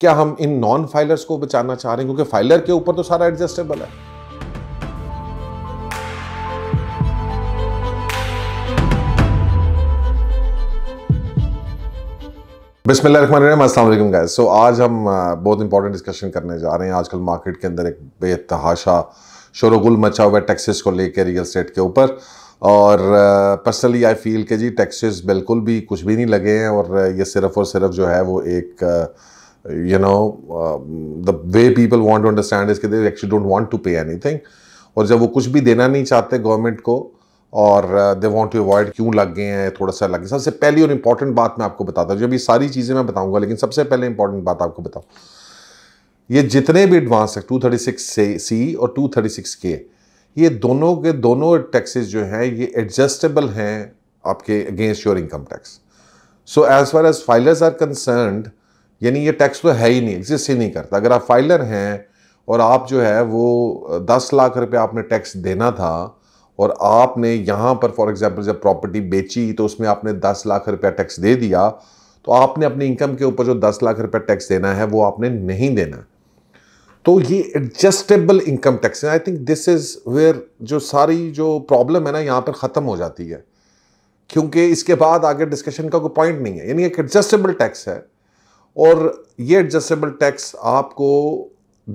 क्या हम in non filers को बचाना चाह रहे हैं क्योंकि फाइलर के ऊपर तो सारा एडजस्टेबल है बिस्मिल्लाम सो आज हम बहुत इंपॉर्टेंट डिस्कशन करने जा रहे हैं आजकल मार्केट के अंदर एक बेतहाशा शोरगुल मचा हुआ है टैक्सेस को लेकर रियल स्टेट के ऊपर और पर्सनली आई फील के जी टैक्सेस बिल्कुल भी कुछ भी नहीं लगे हैं और ये सिर्फ और सिर्फ जो है वो एक uh, you know the way people want to understand इसके they actually don't want to pay anything और जब वो कुछ भी देना नहीं चाहते गवर्नमेंट को और दे वॉन्ट टू अवॉइड क्यों लग गए हैं थोड़ा सा लग गए सबसे पहली और इंपॉर्टेंट बात मैं आपको बताता हूँ जब ये सारी चीज़ें मैं बताऊँगा लेकिन सबसे पहले इंपॉर्टेंट बात आपको बताऊँ ये जितने भी एडवांस है टू थर्टी सिक्स सी और टू थर्टी सिक्स के ये दोनों के दोनों टैक्सेज जो हैं ये एडजस्टेबल हैं आपके against your income tax so as far as filers are concerned यानी ये टैक्स तो है ही नहीं एग्जिस्ट ही नहीं करता अगर आप फाइलर हैं और आप जो है वो दस लाख रुपये आपने टैक्स देना था और आपने यहाँ पर फॉर एग्जांपल जब प्रॉपर्टी बेची तो उसमें आपने दस लाख रुपया टैक्स दे दिया तो आपने अपनी इनकम के ऊपर जो दस लाख रुपया टैक्स देना है वो आपने नहीं देना तो ये एडजस्टेबल इनकम टैक्स है I think this is where जो सारी जो प्रॉब्लम है ना यहाँ पर ख़त्म हो जाती है क्योंकि इसके बाद आगे डिस्कशन का कोई पॉइंट नहीं है यानी एक एडजस्टेबल टैक्स है और ये एडजस्टेबल टैक्स आपको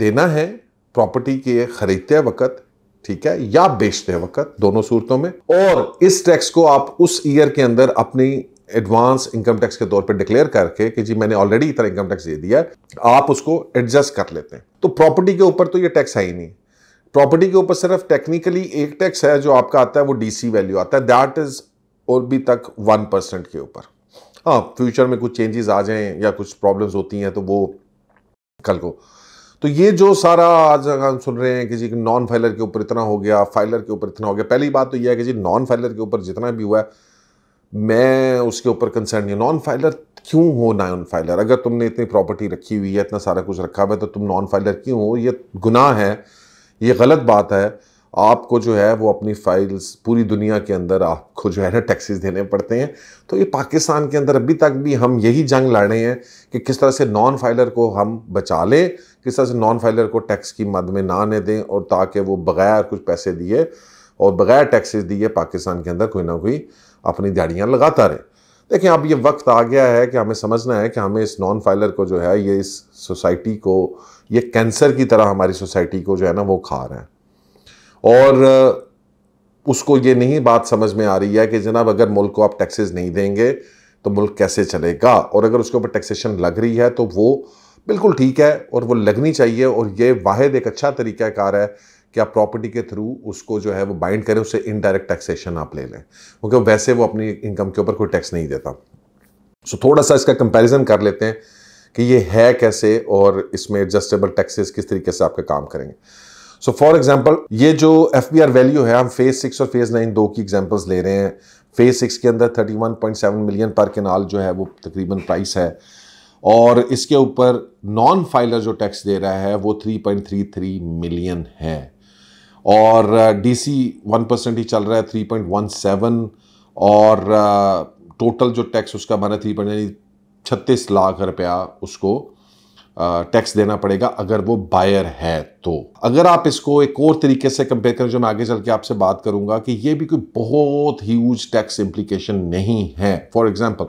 देना है प्रॉपर्टी के ख़रीदते वक्त ठीक है या बेचते वक्त दोनों सूरतों में और इस टैक्स को आप उस ईयर के अंदर अपनी एडवांस इनकम टैक्स के तौर पे डिक्लेयर करके कि जी मैंने ऑलरेडी इतना इनकम टैक्स दे दिया है आप उसको एडजस्ट कर लेते हैं तो प्रॉपर्टी के ऊपर तो ये टैक्स है ही नहीं प्रॉपर्टी के ऊपर सिर्फ टेक्निकली एक टैक्स है जो आपका आता है वो डीसी वैल्यू आता है दैट इज और भी तक वन परसेंट के ऊपर हाँ फ्यूचर में कुछ चेंजेस आ जाएं या कुछ प्रॉब्लम्स होती हैं तो वो कल को तो ये जो सारा आज हम सुन रहे हैं कि जी नॉन फाइलर के ऊपर इतना हो गया फाइलर के ऊपर इतना हो गया पहली बात तो यह है कि जी नॉन फाइलर के ऊपर जितना भी हुआ है मैं उसके ऊपर कंसर्न नहीं नॉन फाइलर क्यों हो नॉन फाइलर अगर तुमने इतनी प्रॉपर्टी रखी हुई है इतना सारा कुछ रखा हुआ है तो तुम नॉन फाइलर क्यों हो ये गुनाह है ये गलत बात है आपको जो है वो अपनी फाइल्स पूरी दुनिया के अंदर आपको जो है ना टैक्सेस देने पड़ते हैं तो ये पाकिस्तान के अंदर अभी तक भी हम यही जंग लड़ रहे हैं कि किस तरह से नॉन फाइलर को हम बचा लें किस तरह से नॉन फाइलर को टैक्स की मद में ना आने दें और ताकि वो बगैर कुछ पैसे दिए और बगैर टैक्सेस दिए पाकिस्तान के अंदर कोई ना कोई अपनी दाड़ियाँ लगाता रहे देखिए अब ये वक्त आ गया है कि हमें समझना है कि हमें इस नॉन फाइलर को जो है ये इस सोसाइटी को ये कैंसर की तरह हमारी सोसाइटी को जो है ना वो खा रहे हैं और उसको ये नहीं बात समझ में आ रही है कि जनाब अगर मुल्क को आप टैक्सेस नहीं देंगे तो मुल्क कैसे चलेगा और अगर उसके ऊपर टैक्सेशन लग रही है तो वो बिल्कुल ठीक है और वो लगनी चाहिए और ये वाहिद एक अच्छा तरीका कार है कि आप प्रॉपर्टी के थ्रू उसको जो है वो बाइंड करें उससे इनडायरेक्ट टैक्सेशन आप ले लें क्योंकि वैसे वो अपनी इनकम के ऊपर कोई टैक्स नहीं देता सो so, थोड़ा सा इसका कंपैरिजन कर लेते हैं कि ये है कैसे और इसमें एडजस्टेबल टैक्सेस किस तरीके से आपका काम करेंगे सो फॉर एग्जाम्पल ये जो एफ बी आर वैल्यू है हम फेज सिक्स और फेज नाइन दो की एग्जाम्पल्स ले रहे हैं फेज सिक्स के अंदर thirty one point seven million पर केनाल जो है वो तकरीबन प्राइस है और इसके ऊपर नॉन फाइलर जो टैक्स दे रहा है वो three three point three million है और डी सी वन परसेंट ही चल रहा है थ्री पॉइंट वन सेवन और टोटल uh, जो टैक्स उसका बना थ्री पॉइंट छत्तीस लाख रुपया उसको टैक्स देना पड़ेगा अगर वो बायर है तो अगर आप इसको एक और तरीके से कंपेयर करें जो मैं आगे चल के आपसे बात करूंगा कि ये भी कोई बहुत ह्यूज टैक्स इम्प्लीकेशन नहीं है फॉर एग्जाम्पल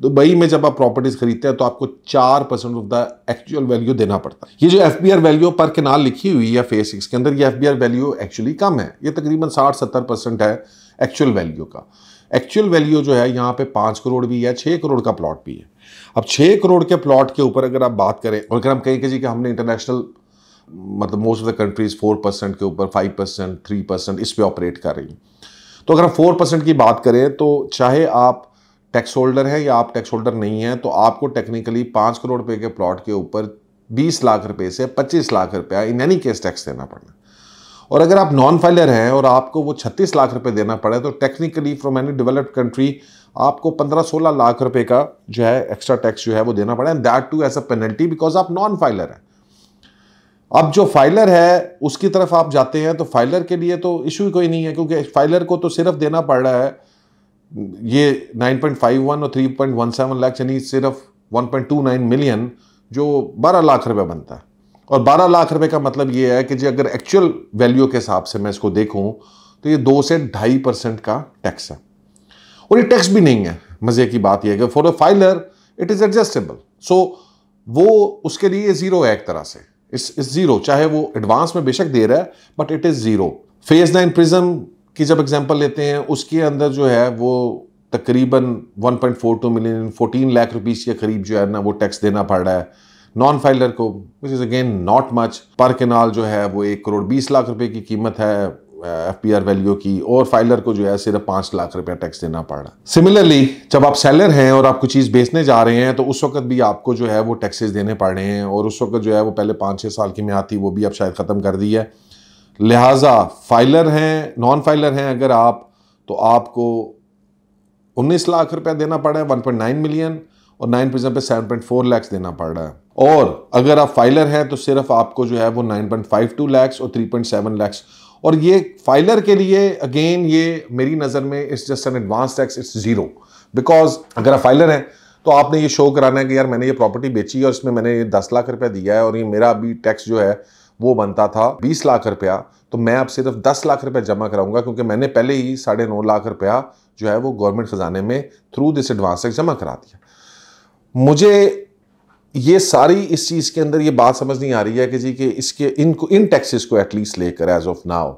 दुबई में जब आप प्रॉपर्टीज खरीदते हैं तो आपको चार percent of the actual value देना पड़ता है ये जो एफ वैल्यू पर केनाल लिखी हुई है फेस सिक्स के अंदर ये एफ वैल्यू एक्चुअली कम है ये तकरीबन साठ सत्तर परसेंट है एक्चुअल वैल्यू का एक्चुअल वैल्यू जो है यहाँ पे पाँच करोड़ भी है छः करोड़ का प्लॉट भी है अब छः करोड़ के प्लॉट के ऊपर अगर आप बात करें और अगर हम कहें कि जी कि हमने इंटरनेशनल मतलब most of the countries four percent के ऊपर फाइव परसेंट थ्री परसेंट इस पर ऑपरेट कर रही तो अगर हम फोर परसेंट की बात करें तो चाहे आप टैक्स होल्डर हैं या आप टैक्स होल्डर नहीं हैं तो आपको टेक्निकली पाँच करोड़ रुपये के प्लॉट के ऊपर बीस लाख रुपये से पच्चीस लाख रुपया इन एनी केस टैक्स देना पड़ना और अगर आप नॉन फाइलर हैं और आपको वो छत्तीस लाख रुपये देना पड़े तो technically from any developed country आपको 15-16 लाख रुपए का जो है एक्स्ट्रा टैक्स जो है वो देना पड़ा and that too as a penalty because आप नॉन फाइलर हैं अब जो फाइलर है उसकी तरफ आप जाते हैं तो फाइलर के लिए तो इशू कोई नहीं है क्योंकि फाइलर को तो सिर्फ देना पड़ रहा है ये 9.51 और 3.17 लाख यानी सिर्फ 1.29 मिलियन जो 12 लाख रुपए बनता है और 12 लाख रुपए का मतलब ये है कि जी अगर एक्चुअल वैल्यू के हिसाब से मैं इसको देखूं तो ये दो से ढाई परसेंट का टैक्स है ये टैक्स भी नहीं है मज़े की बात यह है कि for a filer it is adjustable so वो उसके लिए ज़ीरो है एक तरह से इस इस ज़ीरो चाहे वो एडवांस में बेशक दे रहा है but it is zero phase nine prism की जब एग्जांपल लेते हैं उसके अंदर जो है वो तकरीबन 1.42 मिलियन 14 लाख रुपीस के करीब जो है ना वो टैक्स देना पड़ रहा है नॉन फाइलर को which is again not much per kanal जो है वो एक करोड़ बीस लाख रुपए की कीमत है एफ पी वैल्यू की और फाइलर को जो है सिर्फ पाँच लाख रुपया टैक्स देना पड़ रहा सिमिलरली जब आप सेलर हैं और आप कोई चीज़ बेचने जा रहे हैं तो उस वक्त भी आपको जो है वो टैक्सेस देने पड़ रहे हैं और उस वक्त जो है वो पहले पाँच छः साल की मियाद थी वो भी आप शायद ख़त्म कर दी है लिहाजा फाइलर हैं नॉन फाइलर हैं अगर आप तो आपको उन्नीस लाख रुपया देना पड़ रहा है वन पॉइंट नाइन मिलियन और नाइन परसेंट पे सेवन पॉइंट फोर लैक्स देना पड़ रहा है और अगर आप फाइलर हैं तो सिर्फ आपको जो है वो nine point five two lakhs और थ्री पॉइंट सेवन लैक्स और ये फाइलर के लिए अगेन ये मेरी नज़र में it's just an advance tax it's zero because अगर आप फाइलर हैं तो आपने ये शो कराना है कि यार मैंने ये प्रॉपर्टी बेची है और इसमें मैंने ये दस लाख रुपया दिया है और ये मेरा अभी टैक्स जो है वो बनता था बीस लाख रुपया तो मैं अब सिर्फ दस लाख रुपया जमा कराऊंगा क्योंकि मैंने पहले ही साढ़े नौ लाख रुपया जो है वो गवर्नमेंट खजाने में थ्रू दिस एडवांस टैक्स जमा करा दिया मुझे ये सारी इस चीज़ के अंदर ये बात समझ नहीं आ रही है कि जी कि इसके इनको इन टैक्सेस को एटलीस्ट लेकर एज ऑफ नाउ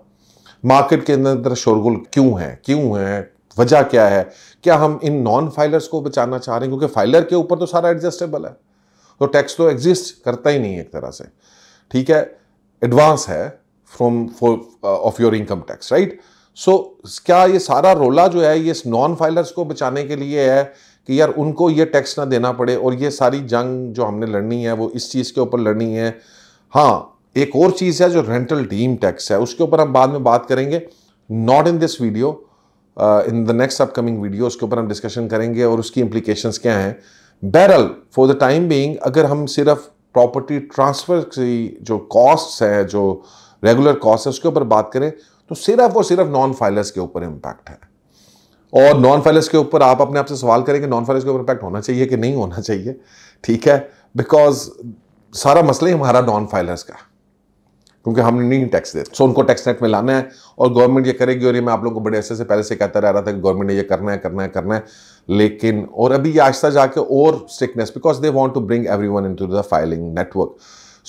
मार्केट के अंदर शोरगुल क्यों है क्यों है वजह क्या है क्या हम इन नॉन फाइलर्स को बचाना चाह रहे हैं क्योंकि फाइलर के ऊपर तो सारा एडजस्टेबल है तो टैक्स तो एग्जिस्ट करता ही नहीं एक तरह से ठीक है एडवांस है from of your income tax right so क्या ये सारा रोला जो है ये नॉन फाइलर्स को बचाने के लिए है कि यार उनको ये टैक्स ना देना पड़े और ये सारी जंग जो हमने लड़नी है वो इस चीज़ के ऊपर लड़नी है हाँ एक और चीज़ है जो रेंटल डीम टैक्स है उसके ऊपर हम बाद में बात करेंगे not in this video in the next upcoming video उसके ऊपर हम डिस्कशन करेंगे और उसकी इम्प्लीकेशन क्या हैं barrel for the time being अगर हम सिर्फ प्रॉपर्टी ट्रांसफ़र की जो कॉस्ट है जो रेगुलर कॉस्ट है उसके ऊपर बात करें तो सिर्फ और सिर्फ नॉन फाइलर्स के ऊपर इम्पैक्ट है और नॉन फाइलर्स के ऊपर आप अपने आप से सवाल करें कि नॉन फाइलर्स के ऊपर इम्पैक्ट होना चाहिए कि नहीं होना चाहिए ठीक है बिकॉज सारा मसला ही हमारा नॉन फाइलर्स का क्योंकि हमने नहीं टैक्स दे सो उनको टैक्स नेट में लाना है और गवर्नमेंट ये करेगी और ये मैं आप लोगों को बड़े ऐसे से पहले से कहता रह रहा था कि गवर्नमेंट ने ये करना है करना है करना है लेकिन और अभी ये आहिस्ता जाके और strictness because they want to bring everyone into the filing network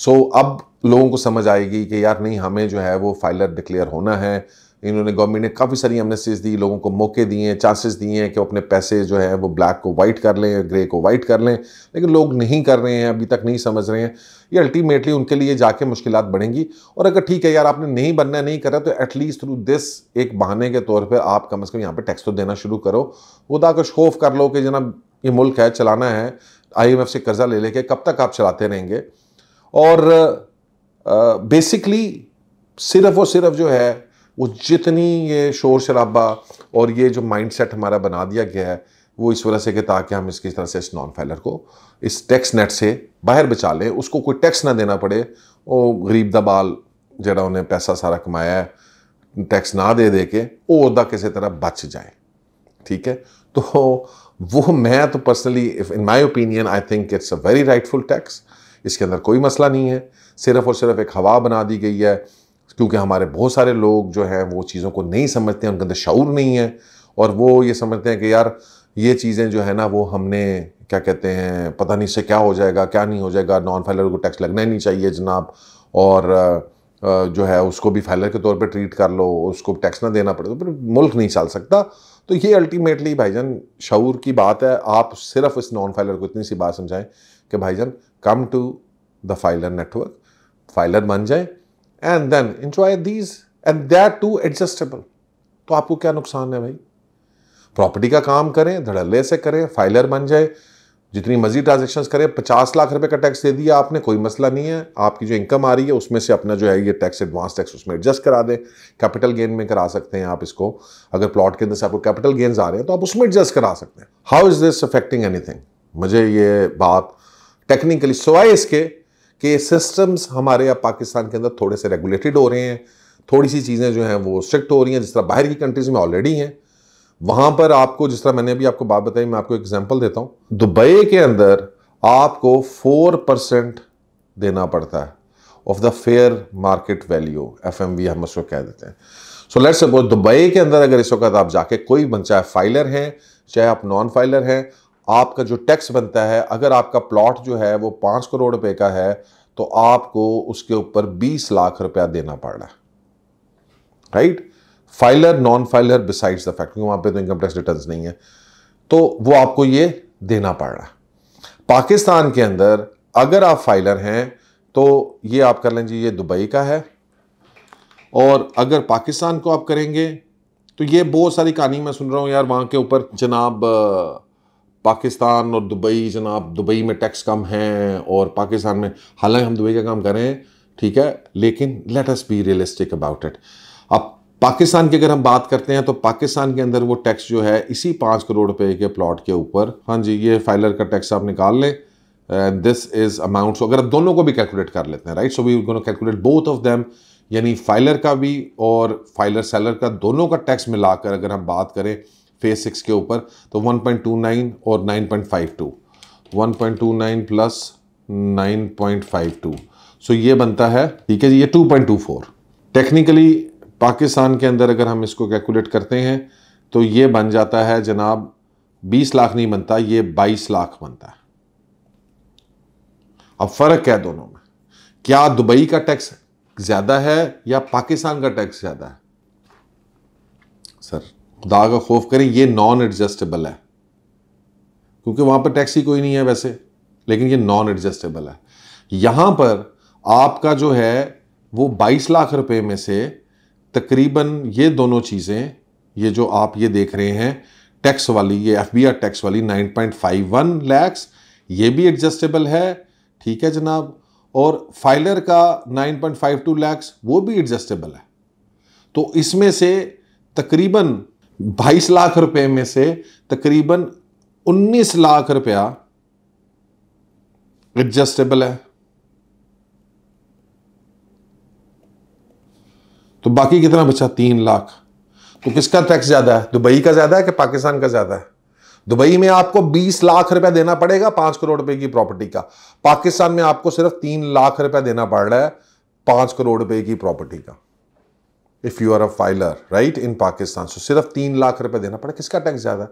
so अब लोगों को समझ आएगी कि यार नहीं हमें जो है वो फाइलर डिक्लेयर होना है इन्होंने गवर्नमेंट ने काफ़ी सारी एमनेसीज दी लोगों को मौके दिए चांसेस दिए हैं कि वो अपने पैसे जो है वो ब्लैक को वाइट कर लें ग्रे को वाइट कर लें लेकिन लोग नहीं कर रहे हैं अभी तक नहीं समझ रहे हैं ये अल्टीमेटली उनके लिए जाके मुश्किल बढ़ेंगी और अगर ठीक है यार आपने नहीं बनना नहीं करा तो एटलीस्ट थ्रू दिस एक बहाने के तौर पर आप कम अज़ कम यहाँ पर टैक्स तो देना शुरू करो खुदा को शोफ कर लो कि जनाब ये मुल्क है चलाना है आई से कर्ज़ा ले लेके कब तक आप चलाते रहेंगे और बेसिकली सिर्फ और सिर्फ जो है वो जितनी ये शोर शराबा और ये जो माइंडसेट हमारा बना दिया गया है वो इस वजह से कि ताकि हम इसकी तरह से इस नॉन फैलर को इस टैक्स नेट से बाहर बचा लें उसको कोई टैक्स ना देना पड़े वो गरीब दबाल बाल जरा उन्हें पैसा सारा कमाया है टैक्स ना दे दे के वो ओदा किसी तरह बच जाए ठीक है तो वो मैं तो personally in my opinion I think it's a very rightful tax इसके अंदर कोई मसला नहीं है सिर्फ और सिर्फ एक हवा बना दी गई है क्योंकि हमारे बहुत सारे लोग जो हैं वो चीज़ों को नहीं समझते हैं उनके अंदर शौर नहीं है और वो ये समझते हैं कि यार ये चीज़ें जो है ना वो हमने क्या कहते हैं पता नहीं इससे क्या हो जाएगा क्या नहीं हो जाएगा नॉन फाइलर को टैक्स लगना ही नहीं चाहिए जनाब और जो है उसको भी फाइलर के तौर पर ट्रीट कर लो उसको टैक्स ना देना पड़े तो फिर मुल्क नहीं चल सकता तो ये अल्टीमेटली भाईजान शूर की बात है आप सिर्फ इस नॉन फाइलर को इतनी सी बात समझाएं कि भाईजान come to the filer network filer बन जाएं and then enjoy these and they to adjustable तो आपको क्या नुकसान है भाई प्रॉपर्टी का काम करें धड़ल्ले से करें फाइलर बन जाए जितनी मर्जी ट्रांजेक्शन करें पचास लाख रुपए का टैक्स दे दिया आपने कोई मसला नहीं है आपकी जो इनकम आ रही है उसमें से अपना जो है ये टैक्स एडवांस टैक्स उसमें एडजस्ट करा दें कैपिटल गेन में करा सकते हैं आप इसको अगर प्लॉट के अंदर से आपको कैपिटल गेन्स आ रहे हैं तो आप उसमें एडजस्ट करा सकते हैं how is this affecting anything मुझे ये बात टेक्निकली सवाए इसके कि सिस्टम्स हमारे अब पाकिस्तान के अंदर थोड़े से रेगुलेटेड हो रहे हैं थोड़ी सी चीज़ें जो हैं वो स्ट्रिक्ट हो रही हैं जिस तरह बाहर की कंट्रीज़ में ऑलरेडी हैं वहाँ पर आपको जिस तरह मैंने अभी आपको बात बताई मैं आपको एग्जाम्पल देता हूँ दुबई के अंदर आपको फोर परसेंट देना पड़ता है of the fair market value F M V हम उसको कह देते हैं सो लेट्स सपोज दुबई के अंदर अगर इस वक्त आप जाके कोई बन चाहे फाइलर हैं चाहे आप नॉन फाइलर हैं आपका जो टैक्स बनता है अगर आपका प्लॉट जो है वो पाँच करोड़ रुपए का है तो आपको उसके ऊपर बीस लाख रुपया देना पड़ रहा है right filer non filer besides the fact क्योंकि वहाँ पे तो इनकम टैक्स रिटर्न नहीं है तो वो आपको ये देना पड़ रहा है पाकिस्तान के अंदर अगर आप फाइलर हैं तो ये आप कर लें जी ये दुबई का है और अगर पाकिस्तान को आप करेंगे तो ये बहुत सारी कहानी मैं सुन रहा हूँ यार वहाँ के ऊपर जनाब पाकिस्तान और दुबई जनाब दुबई में टैक्स कम है और पाकिस्तान में हालांकि हम दुबई का काम कर रहे हैं ठीक है लेकिन let us be realistic about it अब पाकिस्तान की अगर हम बात करते हैं तो पाकिस्तान के अंदर वो टैक्स जो है इसी पाँच करोड़ रुपए के प्लॉट के ऊपर हाँ जी ये फाइलर का टैक्स आप निकाल लें दिस इज़ अमाउंट अगर आप दोनों को भी कैलकुलेट कर लेते हैं right so we gonna calculate both of them यानी फाइलर का भी और फाइलर सेलर का दोनों का टैक्स मिलाकर अगर हम बात करें फेज सिक्स के ऊपर तो 1.29 और 9.52 1.29 प्लस 9.52 सो ये बनता है ठीक है जी ये 2.24 टेक्निकली पाकिस्तान के अंदर अगर हम इसको कैलकुलेट करते हैं तो ये बन जाता है जनाब 20 लाख नहीं बनता ये 22 लाख बनता है अब फ़र्क है दोनों में क्या दुबई का टैक्स ज़्यादा है या पाकिस्तान का टैक्स ज़्यादा है सर दागा खौफ करें ये नॉन एडजस्टेबल है क्योंकि वहाँ पर टैक्सी कोई नहीं है वैसे लेकिन ये नॉन एडजस्टेबल है यहाँ पर आपका जो है वो 22 लाख रुपए में से तकरीबन ये दोनों चीज़ें ये जो आप ये देख रहे हैं टैक्स वाली ये एफ टैक्स वाली 9.51 लैक्स ये भी एडजस्टेबल है ठीक है जनाब और फाइलर का 9.52 लैक्स वो भी एडजस्टेबल है तो इसमें से तकरीबन बाईस लाख रुपए में से तकरीबन उन्नीस लाख रुपया एडजस्टेबल है तो बाकी कितना बचा तीन लाख तो किसका टैक्स ज़्यादा है दुबई का ज़्यादा है कि पाकिस्तान का ज़्यादा है दुबई में आपको 20 लाख रुपया देना पड़ेगा पांच करोड़ रुपए की प्रॉपर्टी का पाकिस्तान में आपको सिर्फ तीन लाख रुपया देना पड़ रहा है पांच करोड़ रुपए की प्रॉपर्टी का if you are a filer right in Pakistan so सिर्फ तीन लाख रुपए देना पड़ा किसका टैक्स ज़्यादा है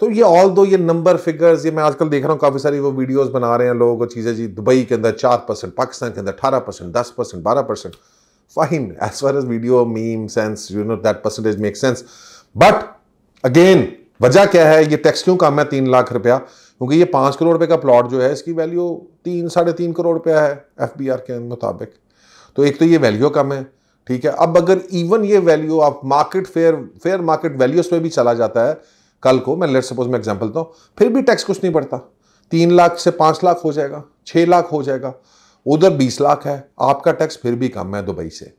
तो ये ऑल दो ये नंबर फिगर्स ये मैं आजकल देख रहा हूँ काफ़ी सारी वो वीडियोज़ बना रहे हैं लोग चीज़ें जी दुबई के अंदर चार परसेंट पाकिस्तान के अंदर अठारह परसेंट दस परसेंट बारह percent fine as far as video meme sense you know that percentage make sense but again वजह क्या है ये टैक्स क्यों कम है तीन लाख रुपया क्योंकि ये पाँच करोड़ रुपये का प्लॉट जो है इसकी वैल्यू तीन साढ़े तीन करोड़ रुपया है एफ के मुताबिक तो एक तो ये वैल्यू कम है ठीक है अब अगर इवन ये वैल्यू आप market fair fair market values पे भी चला जाता है कल को मैं लेट सपोज मैं एग्जाम्पल देता हूँ फिर भी टैक्स कुछ नहीं पड़ता तीन लाख से पाँच लाख हो जाएगा छः लाख हो जाएगा उधर बीस लाख है आपका टैक्स फिर भी कम है दुबई से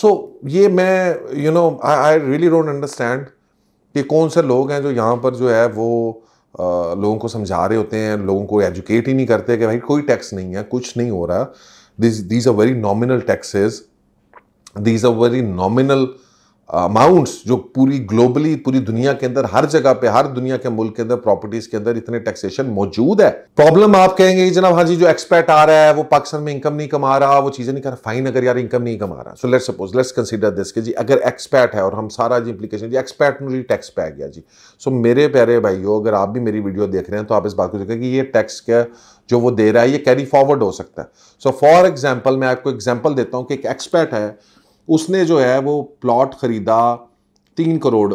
सो so, ये मैं you know I really don't understand कि कौन से लोग हैं जो यहाँ पर जो है वो आ, लोगों को समझा रहे होते हैं लोगों को एजुकेट ही नहीं करते कि भाई कोई टैक्स नहीं है कुछ नहीं हो रहा this these are very nominal taxes these are very nominal amounts जो पूरी ग्लोबली पूरी दुनिया के अंदर हर जगह पे हर दुनिया के मुल्क के अंदर प्रॉपर्टीज के अंदर इतने टैक्सेशन मौजूद है प्रॉब्लम आप कहेंगे जनाब हाँ जी जो एक्सपर्ट आ रहा है वो पाकिस्तान में इनकम नहीं कमा रहा वो चीज़ें नहीं कर रहा फाइन अगर यार इनकम नहीं कमा रहा so let's suppose let's consider this के जी अगर एक्सपर्ट है और हम सारा जी इंप्लीकेशन जी एक्सपर्ट में जी टैक्स पै गया जी सो so, मेरे प्यारे भाई अगर आप भी मेरी वीडियो देख रहे हैं तो आप इस बात को देखें कि ये टैक्स का जो वो दे रहा है ये कैरी फॉरवर्ड हो सकता है सो फॉर एग्जाम्पल मैं आपको एग्जाम्पल देता हूँ कि एक एक्सपर्ट है उसने जो है वो प्लॉट ख़रीदा तीन करोड़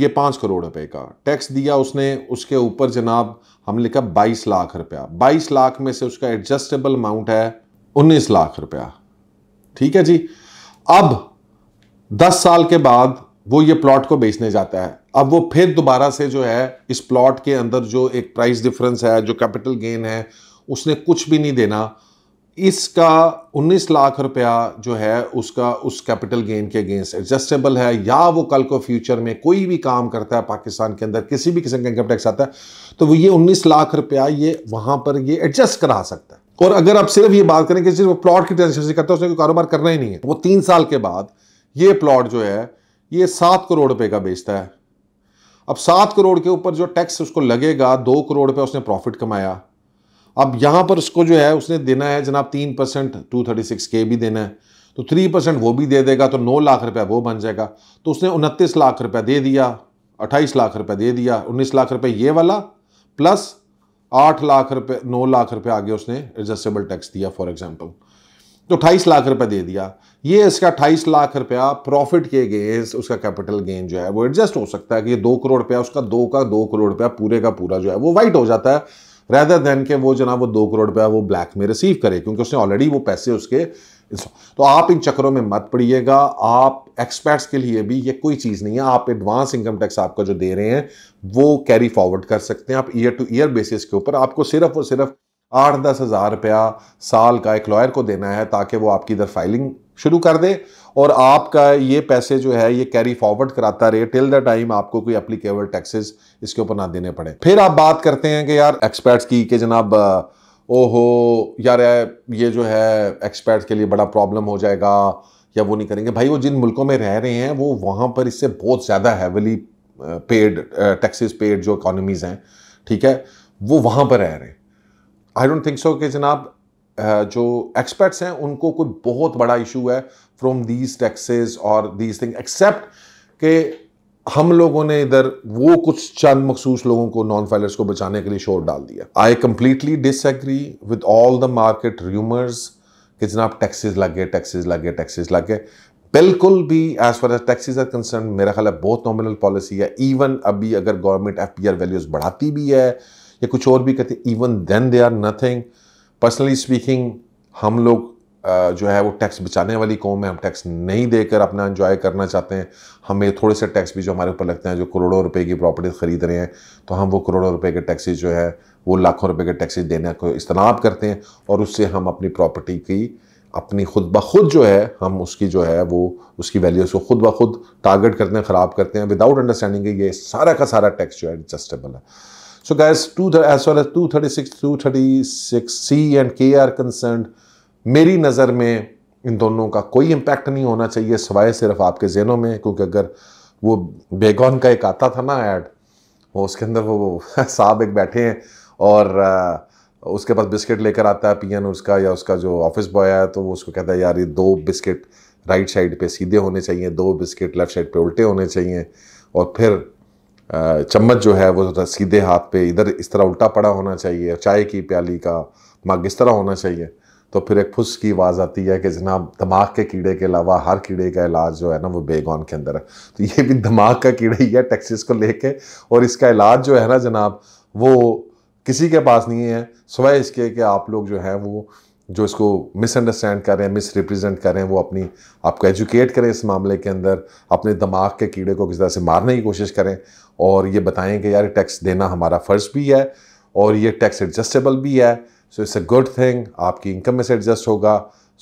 ये पाँच करोड़ रुपए का टैक्स दिया उसने उसके ऊपर जनाब हमने कहा बाईस लाख रुपया बाईस लाख में से उसका एडजस्टेबल अमाउंट है उन्नीस लाख रुपया ठीक है जी अब दस साल के बाद वो ये प्लॉट को बेचने जाता है अब वो फिर दोबारा से जो है इस प्लॉट के अंदर जो एक प्राइस डिफरेंस है जो कैपिटल गेन है उसने कुछ भी नहीं देना इसका 19 लाख रुपया जो है उसका उस कैपिटल गेन के अगेंस्ट एडजस्टेबल है या वो कल को फ्यूचर में कोई भी काम करता है पाकिस्तान के अंदर किसी भी किस्म का इनकम टैक्स आता है तो वो ये 19 लाख रुपया ये वहां पर ये एडजस्ट करा सकता है और अगर आप सिर्फ ये बात करें कि सिर्फ प्लॉट की ट्रांजेक्शन करता है उसने कोई कारोबार करना ही नहीं है वो तीन साल के बाद ये प्लॉट जो है ये सात करोड़ रुपये का बेचता है अब सात करोड़ के ऊपर जो टैक्स उसको लगेगा दो करोड़ रुपया उसने प्रॉफिट कमाया अब यहाँ पर उसको जो है उसने देना है जनाब तीन परसेंट टू थर्टी सिक्स के भी देना है तो थ्री परसेंट वो भी दे देगा तो नौ लाख रुपया वो बन जाएगा तो उसने उनतीस लाख रुपया दे दिया अट्ठाईस लाख रुपया दे दिया उन्नीस लाख रुपये ये वाला प्लस आठ लाख रुपये नौ लाख रुपये आगे उसने एडजस्टेबल टैक्स दिया फॉर एग्जाम्पल तो अट्ठाईस लाख रुपये दे दिया ये इसका अट्ठाईस लाख रुपया प्रॉफिट के गेंस उसका कैपिटल गेन जो है वो एडजस्ट हो सकता है कि ये दो करोड़ रुपया उसका दो का दो करोड़ रुपया पूरे का पूरा जो है वो वाइट हो जाता है रैदर देन के वो जना वो दो करोड़ रुपया वो ब्लैक में रिसीव करे क्योंकि उसने ऑलरेडी वो पैसे उसके तो आप इन चक्करों में मत पड़िएगा आप एक्सपर्ट्स के लिए भी ये कोई चीज़ नहीं है आप एडवांस इनकम टैक्स आपका जो दे रहे हैं वो कैरी फॉरवर्ड कर सकते हैं आप ईयर टू ईयर बेसिस के ऊपर आपको सिर्फ और सिर्फ आठ दस हज़ार रुपया साल का एक लॉयर को देना है ताकि वो आपकी इधर फाइलिंग शुरू कर दे और आपका ये पैसे जो है ये कैरी फॉरवर्ड कराता रहे टिल द टाइम आपको कोई अप्लीकेबल टैक्सेस इसके ऊपर ना देने पड़े फिर आप बात करते हैं कि यार एक्सपर्ट्स की कि जनाब ओहो यार ये जो है एक्सपर्ट्स के लिए बड़ा प्रॉब्लम हो जाएगा या वो नहीं करेंगे भाई वो जिन मुल्कों में रह रहे हैं वो वहाँ पर इससे बहुत ज़्यादा हैवली पेड टैक्सेस पेड जो इकानमीज़ हैं ठीक है वो वहाँ पर रह रहे हैं आई डोंट थिंक सो कि जनाब जो एक्सपर्ट्स हैं उनको कोई बहुत बड़ा इशू है फ्रॉम दीज टैक्सेस और दीज थिंग एक्सेप्ट के हम लोगों ने इधर वो कुछ चंद मखसूस लोगों को नॉन फाइलर्स को बचाने के लिए शोर डाल दिया I completely disagree with all the market rumours कि जनाब टैक्सेस लग गए टैक्सेस लग गए टैक्सेस लग गए बिल्कुल भी as far as taxes are concern मेरा ख्याल है बहुत नॉमिनल पॉलिसी है इवन अभी अगर government F P R values बढ़ाती भी है या कुछ और भी करती even then they are nothing personally speaking हम लोग जो है वो टैक्स बचाने वाली कौम है हम टैक्स नहीं देकर अपना इन्जॉय करना चाहते हैं हमें थोड़े से टैक्स भी जो हमारे ऊपर लगते हैं जो करोड़ों रुपए की प्रॉपर्टी ख़रीद रहे हैं तो हम वो करोड़ों रुपए के टैक्सेस जो है वो लाखों रुपए के टैक्सेस देने को इस्तनाब करते हैं और उससे हम अपनी प्रॉपर्टी की अपनी खुद ब खुद जो है हम उसकी जो है वो उसकी वैल्यूज़ को खुद ब खुद टारगेट करते हैं ख़राब करते हैं विदाउट अंडरस्टैंडिंग ये सारा का सारा टैक्स जो है एडजस्टेबल है So guys, two, as far as 236, 236C and K are concerned, मेरी नज़र में इन दोनों का कोई इम्पैक्ट नहीं होना चाहिए सवाए सिर्फ आपके जहनों में क्योंकि अगर वो बेगौन का एक आता था ना ऐड वो उसके अंदर वो साहब एक बैठे हैं और उसके पास बिस्किट लेकर आता है पीएन उसका या उसका जो ऑफिस बॉय है तो वो उसको कहता है यार ये दो बिस्किट राइट साइड पे सीधे होने चाहिए दो बिस्किट लेफ्ट साइड पे उल्टे होने चाहिए और फिर चम्मच जो है वो तो सीधे हाथ पे इधर इस तरह उल्टा पड़ा होना चाहिए चाय की प्याली का मग इस तरह होना चाहिए तो फिर एक फुस की आवाज़ आती है कि जनाब दिमाग के कीड़े के अलावा हर कीड़े का इलाज जो है ना वो बेगौन के अंदर है तो ये भी दिमाग का कीड़ा ही है टैक्सीस को लेके और इसका इलाज जो है ना जनाब वो किसी के पास नहीं है सवाए इसके कि आप लोग जो हैं वो जो इसको मिसअंडरस्टैंड कर रहे हैं मिस रिप्रजेंट कर रहे हैं वो अपनी आपको एजुकेट करें इस मामले के अंदर अपने दिमाग के कीड़े को किसी तरह से मारने की कोशिश करें और ये बताएं कि यार टैक्स देना हमारा फ़र्ज़ भी है और ये टैक्स एडजस्टेबल भी है so it's a good thing आपकी इनकम में से एडजस्ट होगा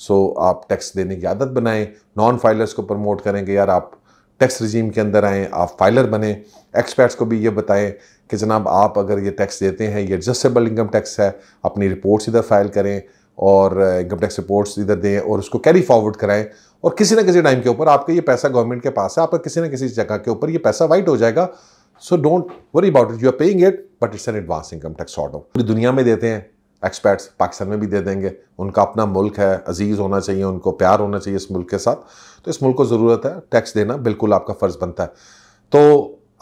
सो आप टैक्स देने की आदत बनाएं नॉन फाइलर्स को प्रमोट करें कि यार आप टैक्स रिजीम के अंदर आएँ आप फाइलर बने एक्सपर्ट्स को भी ये बताएं कि जनाब आप अगर ये टैक्स देते हैं ये एडजस्टेबल इनकम टैक्स है अपनी रिपोर्ट्स इधर फाइल करें और इनकम टैक्स रिपोर्ट्स इधर दें और उसको कैरी फॉरवर्ड कराएं और किसी ना किसी टाइम के ऊपर आपका ये पैसा गवर्नमेंट के पास है आपका किसी ना किसी जगह के ऊपर ये पैसा वाइट हो जाएगा so don't worry about it you are paying it but it's an advance income tax sort of पूरी दुनिया में देते हैं एक्सपर्ट्स पाकिस्तान में भी दे देंगे उनका अपना मुल्क है अजीज़ होना चाहिए उनको प्यार होना चाहिए इस मुल्क के साथ तो इस मुल्क को ज़रूरत है टैक्स देना बिल्कुल आपका फ़र्ज़ बनता है तो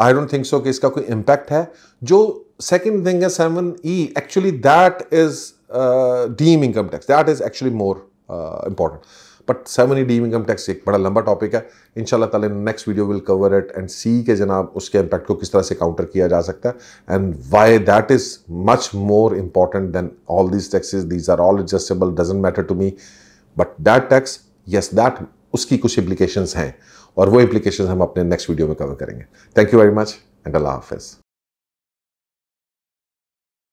आई डोंट थिंक सो कि इसका कोई इम्पैक्ट है जो सेकेंड थिंग है seven E actually that is deem income tax that is actually more important but seven E D income tax एक बड़ा लंबा टॉपिक है इन तला next video will cover it and see के जनाब उसके इम्पैक्ट को किस तरह से काउंटर किया जा सकता है and why that is much more important than all these taxes these are all adjustable doesn't matter to me but that tax yes that उसकी कुछ इम्प्लीकेशन हैं और वो इम्प्लीकेशन हम अपने नेक्स्ट वीडियो में कवर करेंगे thank you very much and अल्लाह हाफिज़